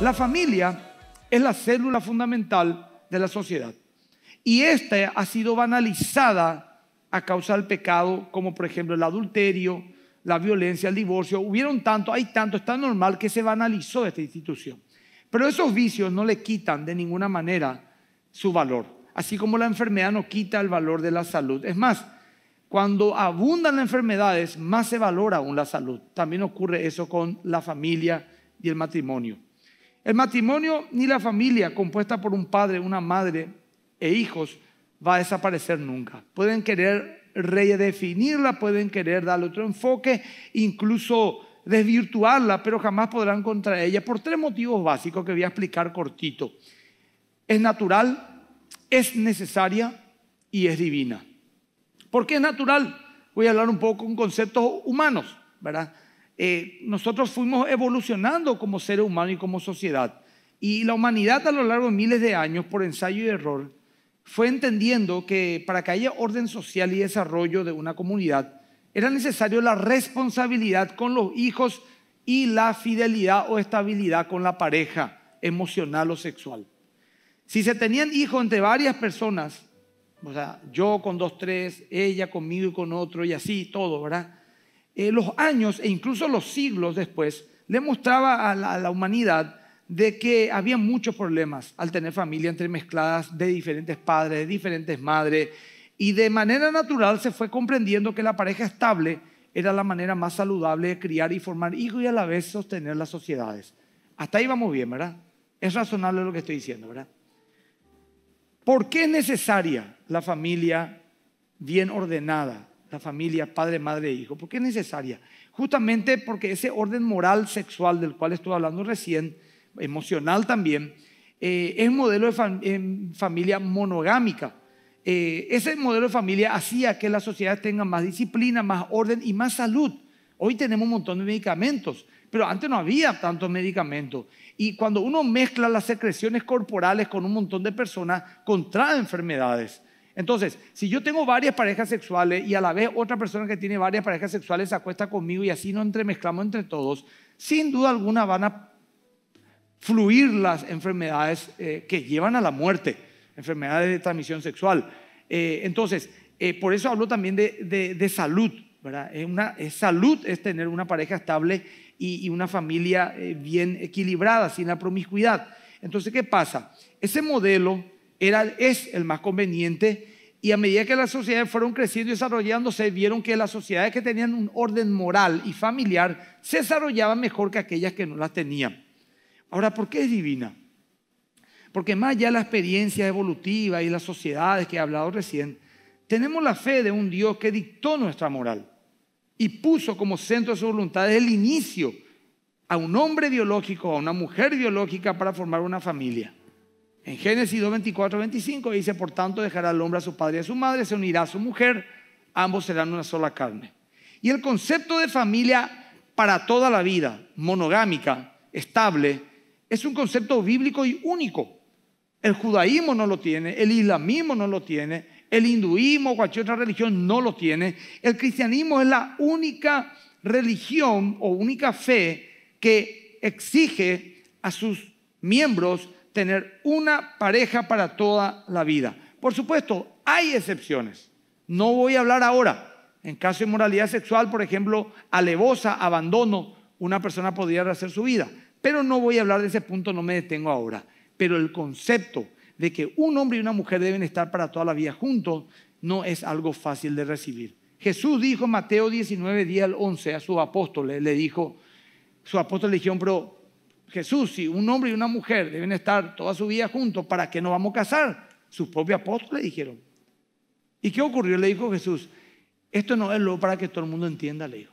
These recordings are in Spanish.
La familia es la célula fundamental de la sociedad. Y esta ha sido banalizada a causa del pecado, como por ejemplo el adulterio, la violencia, el divorcio. Hubieron tanto, hay tanto, está normal que se banalizó esta institución. Pero esos vicios no le quitan de ninguna manera su valor. Así como la enfermedad no quita el valor de la salud. Es más, cuando abundan las enfermedades, más se valora aún la salud. También ocurre eso con la familia y el matrimonio. El matrimonio ni la familia compuesta por un padre, una madre e hijos va a desaparecer nunca. Pueden querer redefinirla, pueden querer darle otro enfoque, incluso desvirtuarla, pero jamás podrán contra ella por tres motivos básicos que voy a explicar cortito. Es natural, es necesaria y es divina. ¿Por qué es natural? Voy a hablar un poco con conceptos humanos, ¿verdad? Eh, nosotros fuimos evolucionando como ser humano y como sociedad. Y la humanidad a lo largo de miles de años, por ensayo y error, fue entendiendo que para que haya orden social y desarrollo de una comunidad, era necesario la responsabilidad con los hijos y la fidelidad o estabilidad con la pareja emocional o sexual. Si se tenían hijos entre varias personas, o sea, yo con dos, tres, ella conmigo y con otro, y así todo, ¿verdad? Eh, los años e incluso los siglos después le mostraba a la, humanidad de que había muchos problemas al tener familias entremezcladas de diferentes padres, de diferentes madres, y de manera natural se fue comprendiendo que la pareja estable era la manera más saludable de criar y formar hijos y a la vez sostener las sociedades. Hasta ahí vamos bien, ¿verdad? Es razonable lo que estoy diciendo, ¿verdad? ¿Por qué es necesaria la familia bien ordenada? la familia, padre, madre e hijo. ¿Por qué es necesaria? Justamente porque ese orden moral sexual del cual estuve hablando recién, emocional también, eh, es modelo de familia monogámica. Eh, ese modelo de familia hacía que la sociedad tenga más disciplina, más orden y más salud. Hoy tenemos un montón de medicamentos, pero antes no había tantos medicamentos. Y cuando uno mezcla las secreciones corporales con un montón de personas, Contra enfermedades. Entonces, si yo tengo varias parejas sexuales y a la vez otra persona que tiene varias parejas sexuales se acuesta conmigo y así nos entremezclamos entre todos, sin duda alguna van a fluir las enfermedades eh, que llevan a la muerte, enfermedades de transmisión sexual. Eh, entonces, eh, por eso hablo también de, de, salud, ¿verdad? Es una, salud es tener una pareja estable y, y una familia bien equilibrada, sin la promiscuidad. Entonces, ¿qué pasa? Ese modelo es el más conveniente. Y a medida que las sociedades fueron creciendo y desarrollándose, vieron que las sociedades que tenían un orden moral y familiar se desarrollaban mejor que aquellas que no las tenían. Ahora, ¿por qué es divina? Porque más allá de la experiencia evolutiva y las sociedades que he hablado recién, tenemos la fe de un Dios que dictó nuestra moral y puso como centro de su voluntad el inicio a un hombre ideológico a una mujer biológica para formar una familia. En Génesis 224 24, 25 dice, por tanto dejará al hombre a su padre y a su madre, se unirá a su mujer, ambos serán una sola carne. Y el concepto de familia para toda la vida, monogámica, estable, es un concepto bíblico y único. El judaísmo no lo tiene, el islamismo no lo tiene, el hinduismo o cualquier otra religión no lo tiene. El cristianismo es la única religión o única fe que exige a sus miembros tener una pareja para toda la vida. Por supuesto, hay excepciones. No voy a hablar ahora. En caso de moralidad sexual, por ejemplo, alevosa, abandono, una persona podría rehacer su vida. Pero no voy a hablar de ese punto, no me detengo ahora. Pero el concepto de que un hombre y una mujer deben estar para toda la vida juntos no es algo fácil de recibir. Jesús dijo en Mateo 19, día al 11 a su apóstol, le dijo, su apóstol le dijo, pero Jesús, si un hombre y una mujer deben estar toda su vida juntos, ¿para qué no vamos a casar? Sus propios apóstoles dijeron. ¿Y qué ocurrió? Le dijo Jesús, esto no es lo para que todo el mundo entienda, le dijo.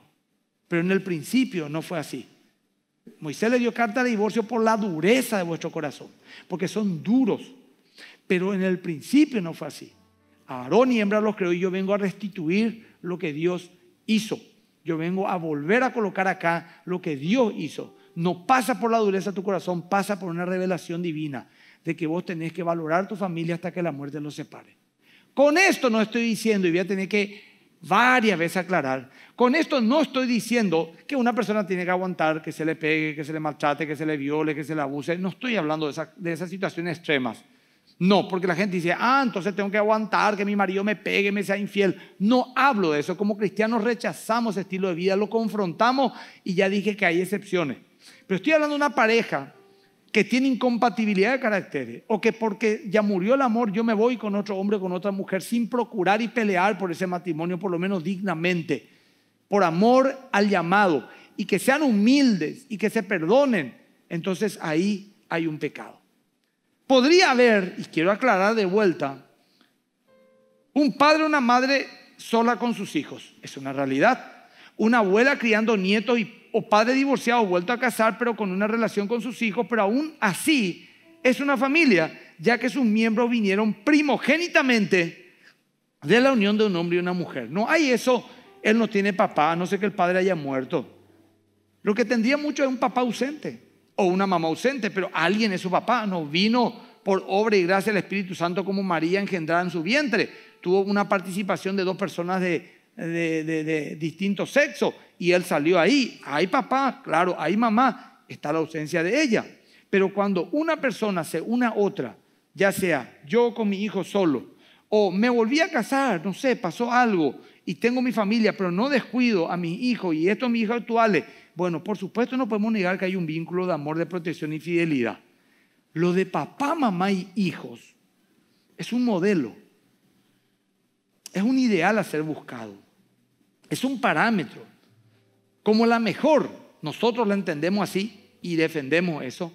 Pero en el principio no fue así. Moisés le dio carta de divorcio por la dureza de vuestro corazón, porque son duros. Pero en el principio no fue así. Aarón y hembra los creó y yo vengo a restituir lo que Dios hizo. Yo vengo a volver a colocar acá lo que Dios hizo no pasa por la dureza de tu corazón, pasa por una revelación divina de que vos tenés que valorar tu familia hasta que la muerte los separe. Con esto no estoy diciendo, y voy a tener que varias veces aclarar, con esto no estoy diciendo que una persona tiene que aguantar, que se le pegue, que se le maltrate, que se le viole, que se le abuse. No estoy hablando de, de esas situaciones extremas. No, porque la gente dice, ah, entonces tengo que aguantar que mi marido me pegue, me sea infiel. No hablo de eso. Como cristianos rechazamos ese estilo de vida, lo confrontamos y ya dije que hay excepciones. Pero estoy hablando de una pareja que tiene incompatibilidad de caracteres o que porque ya murió el amor yo me voy con otro hombre, con otra mujer, sin procurar y pelear por ese matrimonio, por lo menos dignamente, por amor al llamado, y que sean humildes y que se perdonen, entonces ahí hay un pecado. Podría haber, y quiero aclarar de vuelta, un padre o una madre sola con sus hijos, es una realidad. Una abuela criando nietos y o padre divorciado vuelto a casar, pero con una relación con sus hijos, pero aún así es una familia, ya que sus miembros vinieron primogénitamente de la unión de un hombre y una mujer. No hay eso, él no tiene papá, no sé que el padre haya muerto. Lo que tendría mucho es un papá ausente o una mamá ausente, pero alguien es su papá, no vino por obra y gracia del Espíritu Santo como María engendrada en su vientre. Tuvo una participación de dos personas de, de, distinto sexo y él salió ahí. Hay papá, claro, hay mamá, está la ausencia de ella. Pero cuando una persona se una a otra, ya sea yo con mi hijo solo, o me volví a casar, no sé, pasó algo y tengo mi familia, pero no descuido a mis hijos y estos mis hijos actuales, bueno, por supuesto no podemos negar que hay un vínculo de amor, de protección y fidelidad. Lo de papá, mamá y hijos es un modelo, es un ideal a ser buscado. Es un parámetro. Como la mejor, nosotros la entendemos así y defendemos eso,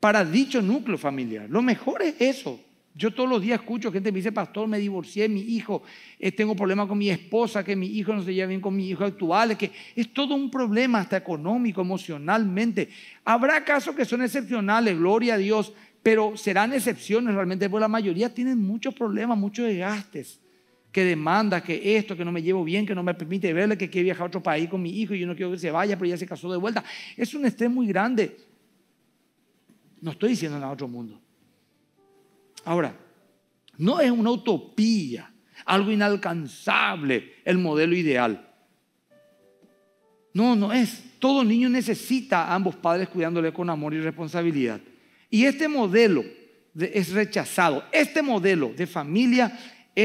para dicho núcleo familiar. Lo mejor es eso. Yo todos los días escucho gente que me dice, pastor, me divorcié, mi hijo, eh, tengo problemas con mi esposa, que mi hijo no se lleva bien con mi hijo actual, que es todo un problema hasta económico, emocionalmente. Habrá casos que son excepcionales, gloria a Dios, pero serán excepciones realmente, porque la mayoría tienen muchos problemas, muchos desgastes que demanda, que esto, que no me llevo bien, que no me permite verle, que quiere viajar a otro país con mi hijo y yo no quiero que se vaya, pero ya se casó de vuelta. Es un estrés muy grande. No estoy diciendo nada a otro mundo. Ahora, no es una utopía, algo inalcanzable el modelo ideal. No, no es. Todo niño necesita a ambos padres cuidándole con amor y responsabilidad. Y este modelo es rechazado. Este modelo de familia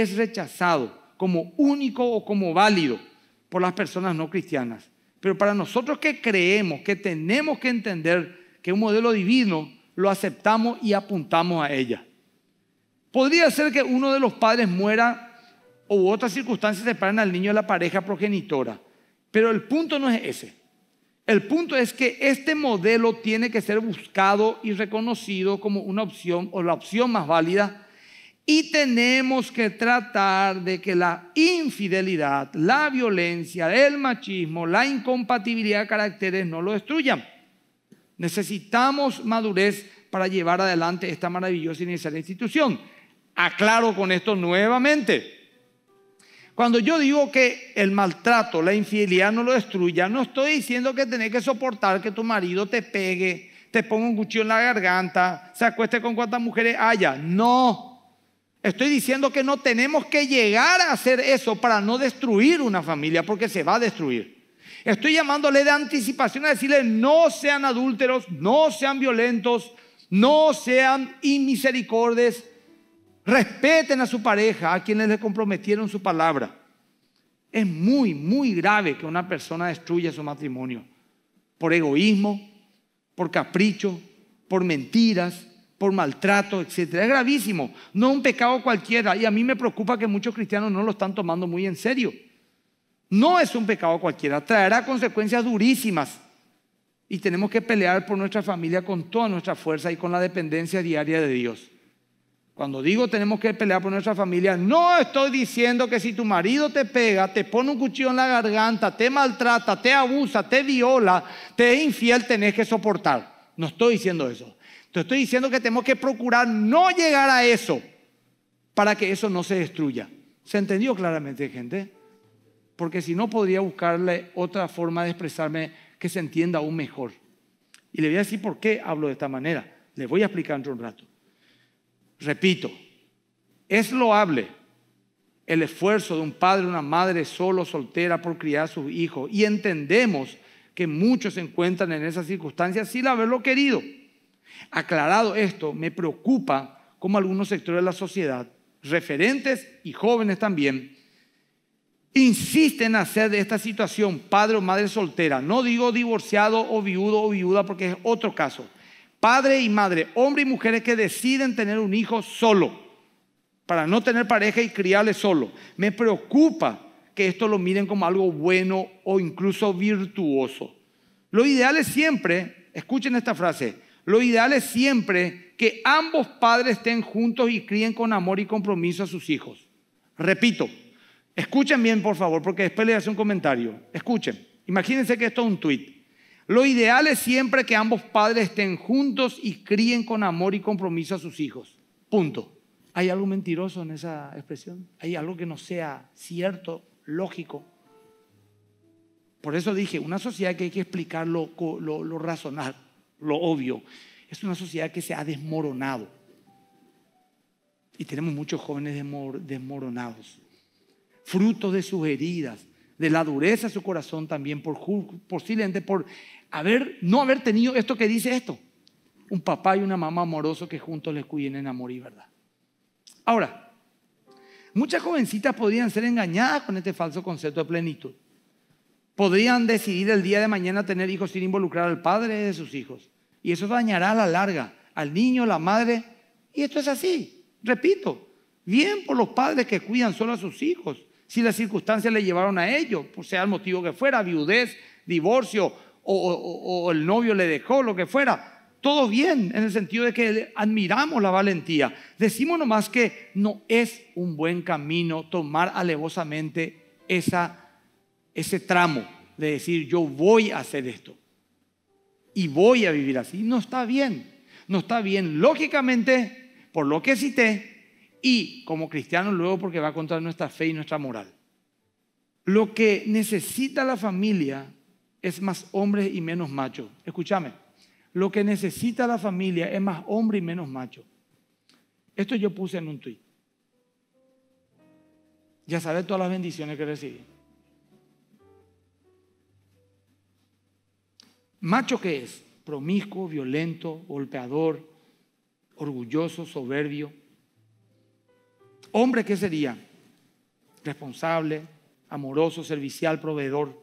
es rechazado como único o como válido por las personas no cristianas. Pero para nosotros que creemos, que tenemos que entender que un modelo divino, lo aceptamos y apuntamos a ella. Podría ser que uno de los padres muera o otras circunstancias separan al niño de la pareja progenitora, pero el punto no es ese. El punto es que este modelo tiene que ser buscado y reconocido como una opción o la opción más válida y tenemos que tratar de que la infidelidad, la violencia, el machismo, la incompatibilidad de caracteres no lo destruyan. Necesitamos madurez para llevar adelante esta maravillosa y institución. Aclaro con esto nuevamente. Cuando yo digo que el maltrato, la infidelidad no lo destruya, no estoy diciendo que tenés que soportar que tu marido te pegue, te ponga un cuchillo en la garganta, se acueste con cuantas mujeres haya. No. Estoy diciendo que no tenemos que llegar a hacer eso para no destruir una familia, porque se va a destruir. Estoy llamándole de anticipación a decirle, no sean adúlteros, no sean violentos, no sean inmisericordes, respeten a su pareja, a quienes le comprometieron su palabra. Es muy, muy grave que una persona destruya su matrimonio por egoísmo, por capricho, por mentiras, por maltrato, etcétera, Es gravísimo, no un pecado cualquiera. Y a mí me preocupa que muchos cristianos no lo están tomando muy en serio. No es un pecado cualquiera, traerá consecuencias durísimas. Y tenemos que pelear por nuestra familia con toda nuestra fuerza y con la dependencia diaria de Dios. Cuando digo tenemos que pelear por nuestra familia, no estoy diciendo que si tu marido te pega, te pone un cuchillo en la garganta, te maltrata, te abusa, te viola, te es infiel, tenés que soportar. No estoy diciendo eso. Te estoy diciendo que tenemos que procurar no llegar a eso para que eso no se destruya. ¿Se entendió claramente, gente? Porque si no, podría buscarle otra forma de expresarme que se entienda aún mejor. Y le voy a decir por qué hablo de esta manera. Les voy a explicar un rato. Repito, es loable el esfuerzo de un padre, una madre solo, soltera, por criar a sus hijos. Y entendemos que muchos se encuentran en esas circunstancias sin haberlo querido. Aclarado esto, me preocupa cómo algunos sectores de la sociedad, referentes y jóvenes también, insisten en hacer de esta situación padre o madre soltera. No digo divorciado o viudo o viuda porque es otro caso. Padre y madre, hombre y mujeres que deciden tener un hijo solo, para no tener pareja y criarle solo. Me preocupa que esto lo miren como algo bueno o incluso virtuoso. Lo ideal es siempre, escuchen esta frase, lo ideal es siempre que ambos padres estén juntos y críen con amor y compromiso a sus hijos. Repito, escuchen bien por favor, porque después les hace un comentario. Escuchen, imagínense que esto es un tuit. Lo ideal es siempre que ambos padres estén juntos y críen con amor y compromiso a sus hijos. Punto. ¿Hay algo mentiroso en esa expresión? ¿Hay algo que no sea cierto, lógico? Por eso dije, una sociedad que hay que explicarlo, lo, lo razonar, lo obvio. Es una sociedad que se ha desmoronado. Y tenemos muchos jóvenes desmoronados, fruto de sus heridas, de la dureza de su corazón también, por, posiblemente por haber, no haber tenido esto que dice esto, un papá y una mamá amoroso que juntos les cuiden en amor y verdad. Ahora, muchas jovencitas podrían ser engañadas con este falso concepto de plenitud. Podrían decidir el día de mañana tener hijos sin involucrar al padre de sus hijos. Y eso dañará a la larga al niño, a la madre. Y esto es así. Repito, bien por los padres que cuidan solo a sus hijos. Si las circunstancias le llevaron a ellos, por sea el motivo que fuera, viudez, divorcio o, el novio le dejó, lo que fuera todo bien en el sentido de que admiramos la valentía. Decimos nomás que no es un buen camino tomar alevosamente ese tramo de decir yo voy a hacer esto y voy a vivir así. No está bien. No está bien lógicamente por lo que cité y como cristiano luego porque va contra nuestra fe y nuestra moral. Lo que necesita la familia es más hombres y menos machos. Escúchame, lo que necesita la familia es más hombre y menos macho. Esto yo puse en un tuit. Ya sabes todas las bendiciones que recibí. ¿Macho qué es? Promiscuo, violento, golpeador, orgulloso, soberbio. ¿Hombre qué sería? Responsable, amoroso, servicial, proveedor.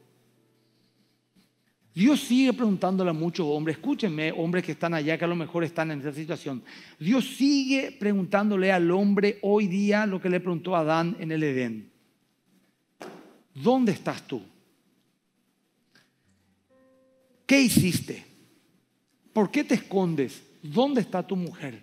Dios sigue preguntándole a muchos hombres, escúchenme, hombres que están allá, que a lo mejor están en esa situación. Dios sigue preguntándole al hombre hoy día lo que le preguntó a Adán en el Edén. ¿Dónde estás tú? ¿Qué hiciste? ¿Por qué te escondes? ¿Dónde está tu mujer?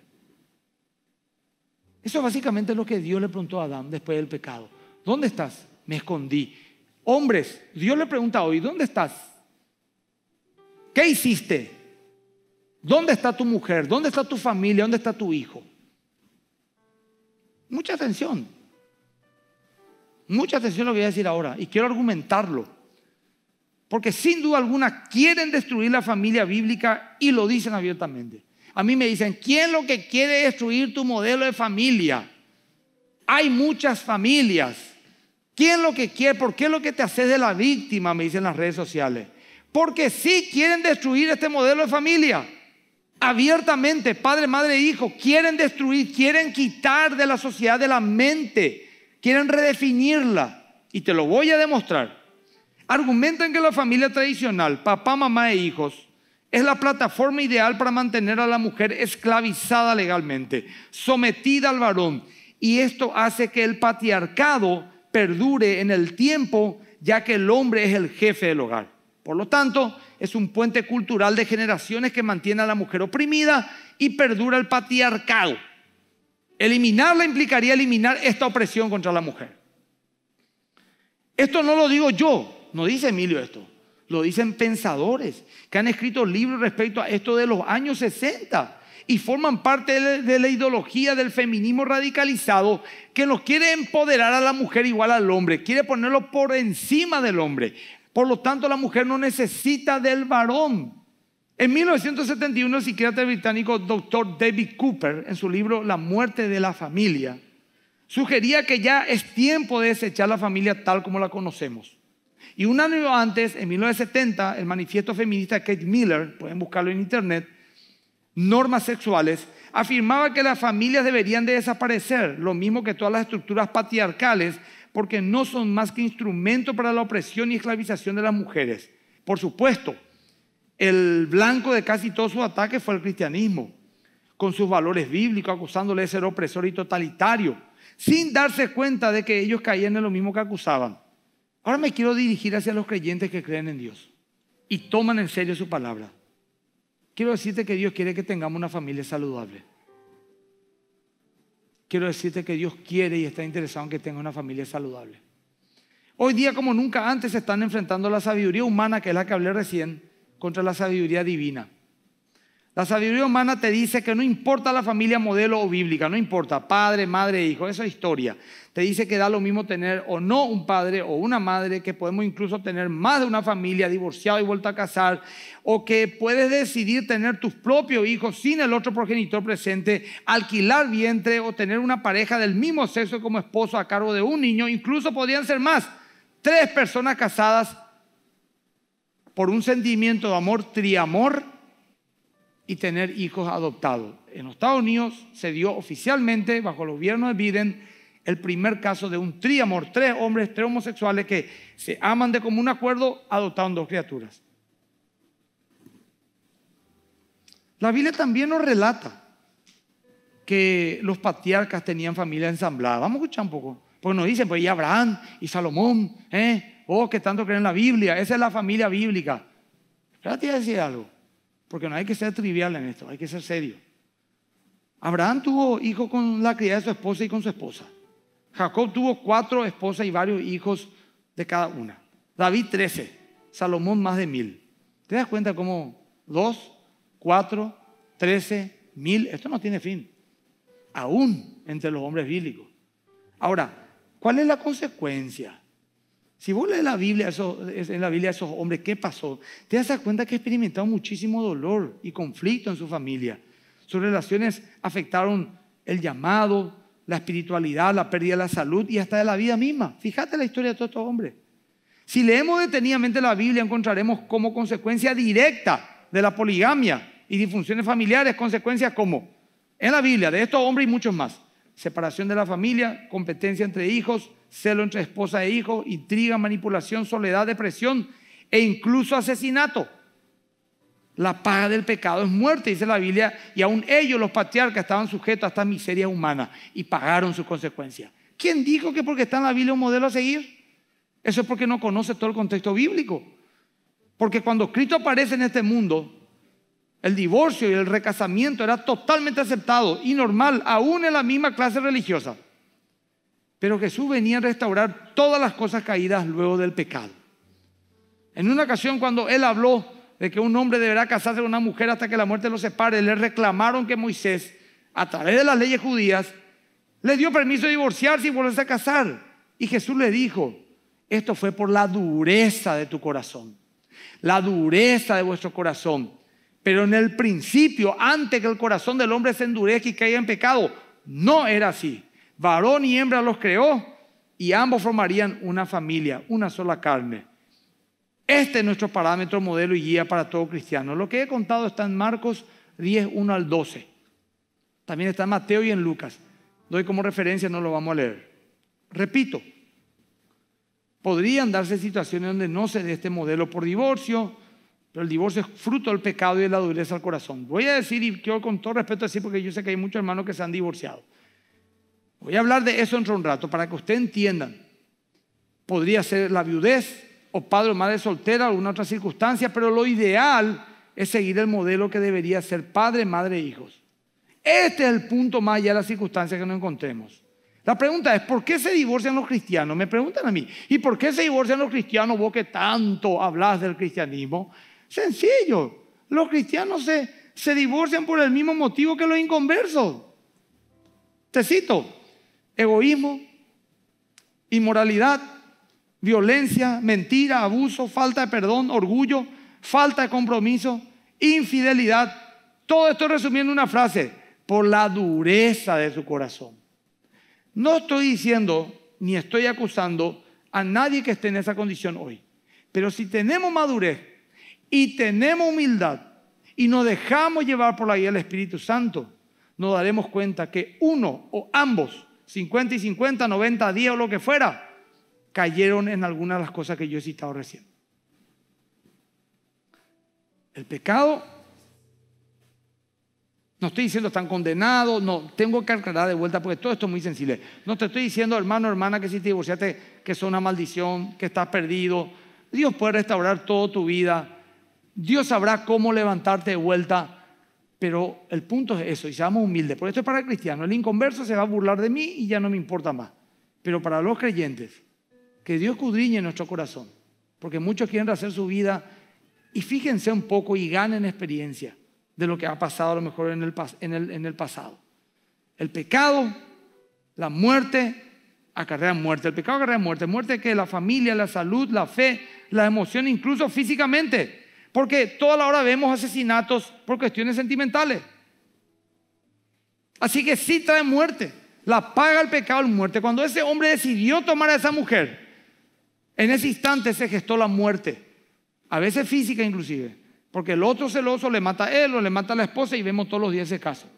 Eso básicamente es lo que Dios le preguntó a Adán después del pecado. ¿Dónde estás? Me escondí. Hombres, Dios le pregunta hoy, ¿dónde estás? ¿Qué hiciste? ¿Dónde está tu mujer? ¿Dónde está tu familia? ¿Dónde está tu hijo? Mucha atención. Mucha atención lo que voy a decir ahora. Y quiero argumentarlo. Porque sin duda alguna quieren destruir la familia bíblica y lo dicen abiertamente. A mí me dicen, ¿quién lo que quiere destruir tu modelo de familia? Hay muchas familias. ¿Quién lo que quiere? ¿Por qué lo que te haces de la víctima? Me dicen las redes sociales. Porque sí quieren destruir este modelo de familia. Abiertamente, padre, madre, hijo, quieren destruir, quieren quitar de la sociedad, de la mente, quieren redefinirla. Y te lo voy a demostrar argumentan que la familia tradicional, papá, mamá e hijos, es la plataforma ideal para mantener a la mujer esclavizada legalmente, sometida al varón. Y esto hace que el patriarcado perdure en el tiempo, ya que el hombre es el jefe del hogar. Por lo tanto, es un puente cultural de generaciones que mantiene a la mujer oprimida y perdura el patriarcado. Eliminarla implicaría eliminar esta opresión contra la mujer. Esto no lo digo yo, no dice Emilio esto, lo dicen pensadores que han escrito libros respecto a esto de los años 60 y forman parte de la ideología del feminismo radicalizado que nos quiere empoderar a la mujer igual al hombre, quiere ponerlo por encima del hombre. Por lo tanto, la mujer no necesita del varón. En 1971, el psiquiatra británico Dr. David Cooper, en su libro La muerte de la familia, sugería que ya es tiempo de desechar la familia tal como la conocemos y un año antes, en 1970, el manifiesto feminista Kate Miller, pueden buscarlo en internet, Normas Sexuales, afirmaba que las familias deberían de desaparecer, lo mismo que todas las estructuras patriarcales, porque no son más que instrumento para la opresión y esclavización de las mujeres. Por supuesto, el blanco de casi todos sus ataques fue el cristianismo, con sus valores bíblicos, acusándole de ser opresor y totalitario, sin darse cuenta de que ellos caían en lo mismo que acusaban. Ahora me quiero dirigir hacia los creyentes que creen en Dios y toman en serio su palabra. Quiero decirte que Dios quiere que tengamos una familia saludable. Quiero decirte que Dios quiere y está interesado en que tenga una familia saludable. Hoy día como nunca antes se están enfrentando la sabiduría humana, que es la que hablé recién, contra la sabiduría divina. La sabiduría humana te dice que no importa la familia modelo o bíblica, no importa padre, madre, hijo, esa historia. Te dice que da lo mismo tener o no un padre o una madre, que podemos incluso tener más de una familia divorciado y vuelta a casar, o que puedes decidir tener tus propios hijos sin el otro progenitor presente, alquilar vientre o tener una pareja del mismo sexo como esposo a cargo de un niño, incluso podrían ser más, tres personas casadas por un sentimiento de amor, triamor y tener hijos adoptados. En los Estados Unidos se dio oficialmente, bajo el gobierno de Biden, el primer caso de un triamor, tres hombres, tres homosexuales que se aman de común acuerdo, adoptaron dos criaturas. La Biblia también nos relata que los patriarcas tenían familia ensamblada. Vamos a escuchar un poco. Porque nos dicen, pues y Abraham y Salomón, ¿eh? oh, que tanto creen en la Biblia, esa es la familia bíblica. Pero te voy a decir algo porque no hay que ser trivial en esto, hay que ser serio. Abraham tuvo hijos con la criada de su esposa y con su esposa. Jacob tuvo cuatro esposas y varios hijos de cada una. David trece, Salomón más de mil. ¿Te das cuenta cómo dos, cuatro, trece, mil? Esto no tiene fin. Aún entre los hombres bíblicos. Ahora, ¿cuál es la consecuencia? Si vos lees la Biblia, a en la Biblia esos hombres, ¿qué pasó? Te das cuenta que experimentaron muchísimo dolor y conflicto en su familia. Sus relaciones afectaron el llamado, la espiritualidad, la pérdida de la salud y hasta de la vida misma. Fíjate la historia de todos estos hombres. Si leemos detenidamente la Biblia, encontraremos como consecuencia directa de la poligamia y disfunciones familiares, consecuencias como en la Biblia, de estos hombres y muchos más. Separación de la familia, competencia entre hijos, celo entre esposa e hijo, intriga, manipulación, soledad, depresión e incluso asesinato. La paga del pecado es muerte, dice la Biblia, y aún ellos, los patriarcas, estaban sujetos a esta miseria humana y pagaron sus consecuencias. ¿Quién dijo que porque está en la Biblia un modelo a seguir? Eso es porque no conoce todo el contexto bíblico. Porque cuando Cristo aparece en este mundo, el divorcio y el recasamiento era totalmente aceptado y normal, aún en la misma clase religiosa. Pero Jesús venía a restaurar todas las cosas caídas luego del pecado. En una ocasión cuando él habló de que un hombre deberá casarse con una mujer hasta que la muerte lo separe, le reclamaron que Moisés, a través de las leyes judías, le dio permiso de divorciarse y volverse a casar. Y Jesús le dijo, esto fue por la dureza de tu corazón, la dureza de vuestro corazón. Pero en el principio, antes que el corazón del hombre se endurezca y caiga en pecado, no era así. Varón y hembra los creó y ambos formarían una familia, una sola carne. Este es nuestro parámetro, modelo y guía para todo cristiano. Lo que he contado está en Marcos 10, 1 al 12. También está en Mateo y en Lucas. Doy como referencia, no lo vamos a leer. Repito, podrían darse situaciones donde no se dé este modelo por divorcio, pero el divorcio es fruto del pecado y de la dureza al corazón. Voy a decir, y quiero con todo respeto decir, porque yo sé que hay muchos hermanos que se han divorciado. Voy a hablar de eso en de un rato para que ustedes entiendan. Podría ser la viudez o padre o madre soltera, alguna otra circunstancia, pero lo ideal es seguir el modelo que debería ser padre, madre e hijos. Este es el punto más allá de las circunstancias que nos encontremos. La pregunta es, ¿por qué se divorcian los cristianos? Me preguntan a mí, ¿y por qué se divorcian los cristianos vos que tanto hablas del cristianismo? Sencillo, los cristianos se, se divorcian por el mismo motivo que los inconversos. Te cito, egoísmo, inmoralidad, violencia, mentira, abuso, falta de perdón, orgullo, falta de compromiso, infidelidad. Todo esto resumiendo una frase, por la dureza de su corazón. No estoy diciendo ni estoy acusando a nadie que esté en esa condición hoy. Pero si tenemos madurez y tenemos humildad y nos dejamos llevar por la guía del Espíritu Santo, nos daremos cuenta que uno o ambos 50 y 50, 90, días o lo que fuera, cayeron en algunas de las cosas que yo he citado recién. El pecado, no estoy diciendo están condenados, no, tengo que aclarar de vuelta porque todo esto es muy sensible. No te estoy diciendo, hermano, hermana, que si te divorciaste, que es una maldición, que estás perdido. Dios puede restaurar toda tu vida. Dios sabrá cómo levantarte de vuelta pero el punto es eso, y seamos humildes. Por esto es para cristiano, El inconverso se va a burlar de mí y ya no me importa más. Pero para los creyentes, que Dios escudriñe nuestro corazón. Porque muchos quieren hacer su vida y fíjense un poco y ganen experiencia de lo que ha pasado a lo mejor en el, en el pasado. El pecado, la muerte, acarrea muerte. El pecado acarrea muerte. Muerte que la familia, la salud, la fe, la emoción, incluso físicamente. Porque toda la hora vemos asesinatos por cuestiones sentimentales. Así que sí trae muerte. La paga el pecado la muerte. Cuando ese hombre decidió tomar a esa mujer, en ese instante se gestó la muerte. A veces física inclusive. Porque el otro celoso le mata a él o le mata a la esposa y vemos todos los días ese caso.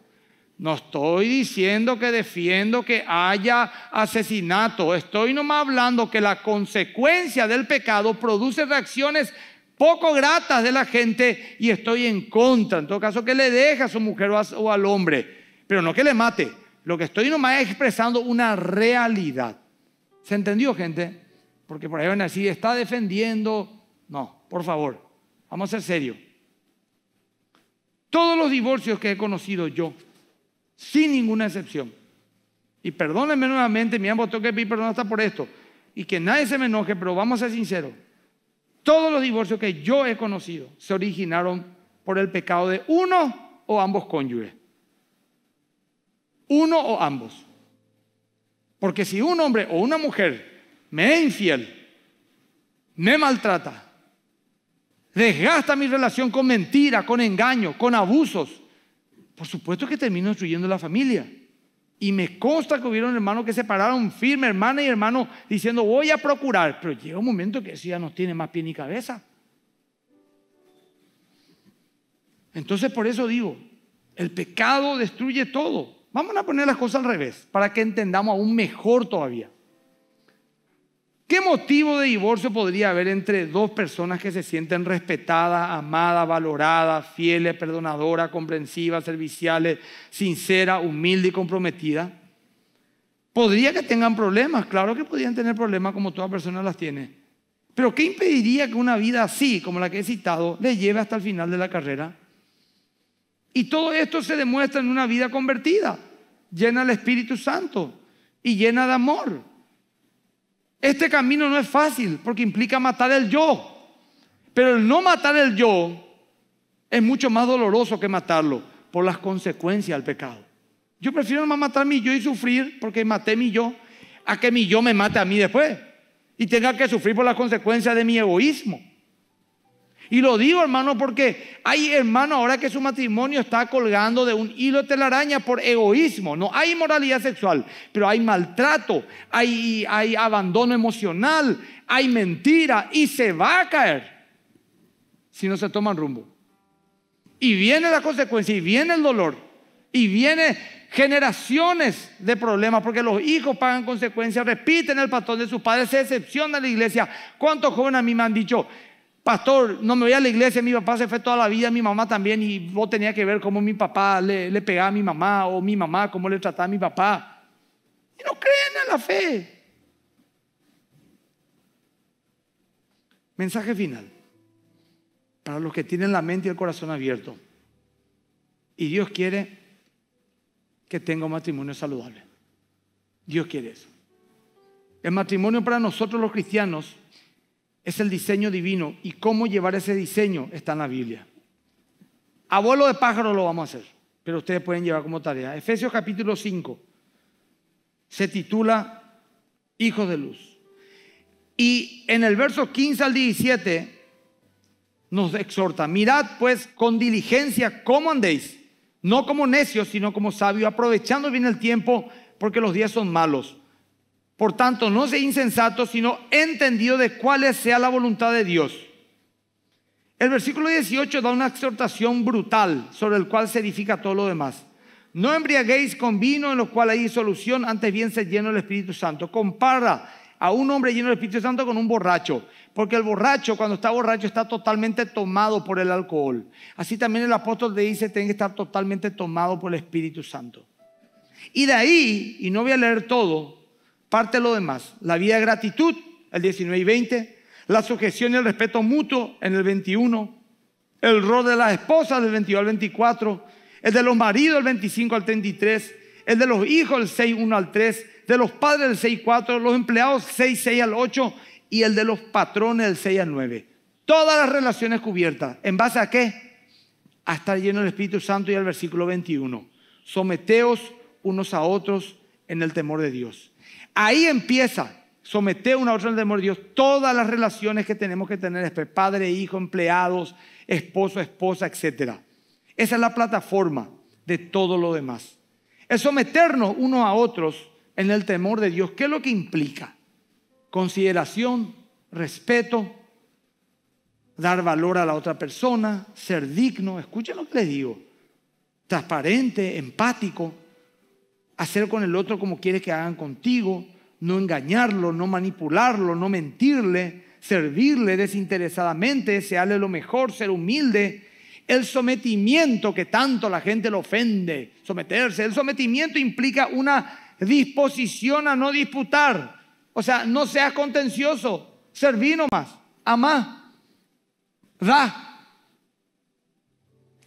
No estoy diciendo que defiendo que haya asesinato. Estoy nomás hablando que la consecuencia del pecado produce reacciones poco gratas de la gente y estoy en contra. En todo caso, que le deje a su mujer o al hombre, pero no que le mate. Lo que estoy nomás es expresando una realidad. ¿Se entendió, gente? Porque por ahí van a decir, está defendiendo. No, por favor, vamos a ser serios. Todos los divorcios que he conocido yo, sin ninguna excepción, y perdónenme nuevamente, mi han tengo que pedir perdón hasta por esto, y que nadie se me enoje, pero vamos a ser sinceros todos los divorcios que yo he conocido se originaron por el pecado de uno o ambos cónyuges. Uno o ambos. Porque si un hombre o una mujer me es infiel, me maltrata, desgasta mi relación con mentira, con engaño, con abusos, por supuesto que termino destruyendo la familia. Y me consta que hubieron hermanos que se pararon firme, hermana y hermano, diciendo, voy a procurar. Pero llega un momento que eso ya no tiene más pie ni cabeza. Entonces por eso digo, el pecado destruye todo. Vamos a poner las cosas al revés, para que entendamos aún mejor todavía. ¿Qué motivo de divorcio podría haber entre dos personas que se sienten respetadas, amadas, valoradas, fieles, perdonadoras, comprensivas, serviciales, sincera, humilde y comprometidas? Podría que tengan problemas, claro que podrían tener problemas como toda persona las tiene. Pero ¿qué impediría que una vida así, como la que he citado, les lleve hasta el final de la carrera? Y todo esto se demuestra en una vida convertida, llena del Espíritu Santo y llena de amor. Este camino no es fácil porque implica matar el yo. Pero el no matar el yo es mucho más doloroso que matarlo por las consecuencias del pecado. Yo prefiero más matar mi yo y sufrir porque maté mi yo a que mi yo me mate a mí después y tenga que sufrir por las consecuencias de mi egoísmo. Y lo digo, hermano, porque hay hermano ahora que su matrimonio está colgando de un hilo de telaraña por egoísmo. No hay moralidad sexual, pero hay maltrato, hay, abandono emocional, hay mentira y se va a caer si no se toman rumbo. Y viene la consecuencia, y viene el dolor, y viene generaciones de problemas, porque los hijos pagan consecuencias, repiten el patrón de sus padres, se excepciona la iglesia. ¿Cuántos jóvenes a mí me han dicho, Pastor, no me voy a la iglesia, mi papá se fue toda la vida, mi mamá también, y vos tenías que ver cómo mi papá le, le pegaba a mi mamá o mi mamá, cómo le trataba a mi papá. Y no creen en la fe. Mensaje final para los que tienen la mente y el corazón abierto. Y Dios quiere que tenga un matrimonio saludable. Dios quiere eso. El matrimonio para nosotros los cristianos es el diseño divino y cómo llevar ese diseño está en la Biblia. Abuelo de pájaro lo vamos a hacer, pero ustedes pueden llevar como tarea. Efesios capítulo 5 se titula Hijos de Luz. Y en el verso 15 al 17 nos exhorta, mirad pues con diligencia cómo andéis, no como necios, sino como sabios, aprovechando bien el tiempo, porque los días son malos. Por tanto, no sea insensato, sino entendido de cuál sea la voluntad de Dios. El versículo 18 da una exhortación brutal sobre el cual se edifica todo lo demás. No embriaguéis con vino en lo cual hay disolución, antes bien se lleno el Espíritu Santo. Compara a un hombre lleno del Espíritu Santo con un borracho, porque el borracho cuando está borracho está totalmente tomado por el alcohol. Así también el apóstol le dice, tiene que estar totalmente tomado por el Espíritu Santo. Y de ahí, y no voy a leer todo, Parte de lo demás, la vida de gratitud, el 19 y 20, la sujeción y el respeto mutuo en el 21, el rol de las esposas del 22 al 24, el de los maridos del 25 al 33, el de los hijos del 6, 1 al 3, de los padres del 6, 4, los empleados 6, 6 al 8 y el de los patrones del 6 al 9. Todas las relaciones cubiertas. ¿En base a qué? A estar lleno del Espíritu Santo y al versículo 21. Someteos unos a otros en el temor de Dios. Ahí empieza. Someter una orden el temor de Dios. Todas las relaciones que tenemos que tener, padre, hijo, empleados, esposo, esposa, etc. Esa es la plataforma de todo lo demás. Es someternos unos a otros en el temor de Dios. ¿Qué es lo que implica? Consideración, respeto, dar valor a la otra persona, ser digno. Escuchen lo que les digo. Transparente, empático hacer con el otro como quieres que hagan contigo, no engañarlo, no manipularlo, no mentirle, servirle desinteresadamente, seale lo mejor, ser humilde. El sometimiento que tanto la gente lo ofende, someterse, el sometimiento implica una disposición a no disputar. O sea, no seas contencioso, serví nomás, amá, da.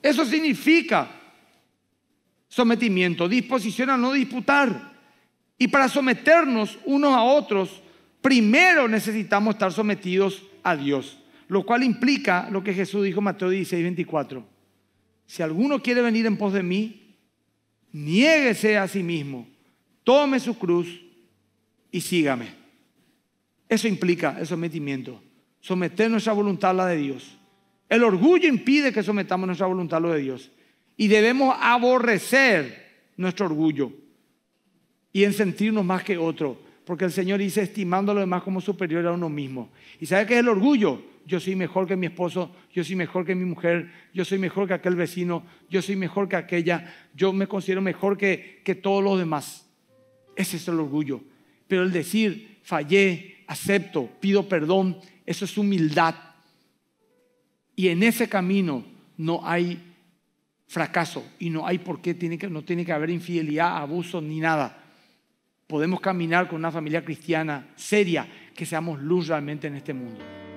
Eso significa sometimiento, disposición a no disputar. Y para someternos unos a otros, primero necesitamos estar sometidos a Dios, lo cual implica lo que Jesús dijo en Mateo 16, 24. Si alguno quiere venir en pos de mí, niéguese a sí mismo, tome su cruz y sígame. Eso implica el sometimiento, someter nuestra voluntad a la de Dios. El orgullo impide que sometamos nuestra voluntad a la de Dios y debemos aborrecer nuestro orgullo y en sentirnos más que otro, porque el Señor dice estimando a los demás como superior a uno mismo. ¿Y sabe qué es el orgullo? Yo soy mejor que mi esposo, yo soy mejor que mi mujer, yo soy mejor que aquel vecino, yo soy mejor que aquella, yo me considero mejor que, que todos los demás. Ese es el orgullo. Pero el decir, fallé, acepto, pido perdón, eso es humildad. Y en ese camino no hay fracaso y no hay por qué, tiene que, no tiene que haber infidelidad, abuso ni nada. Podemos caminar con una familia cristiana seria, que seamos luz realmente en este mundo.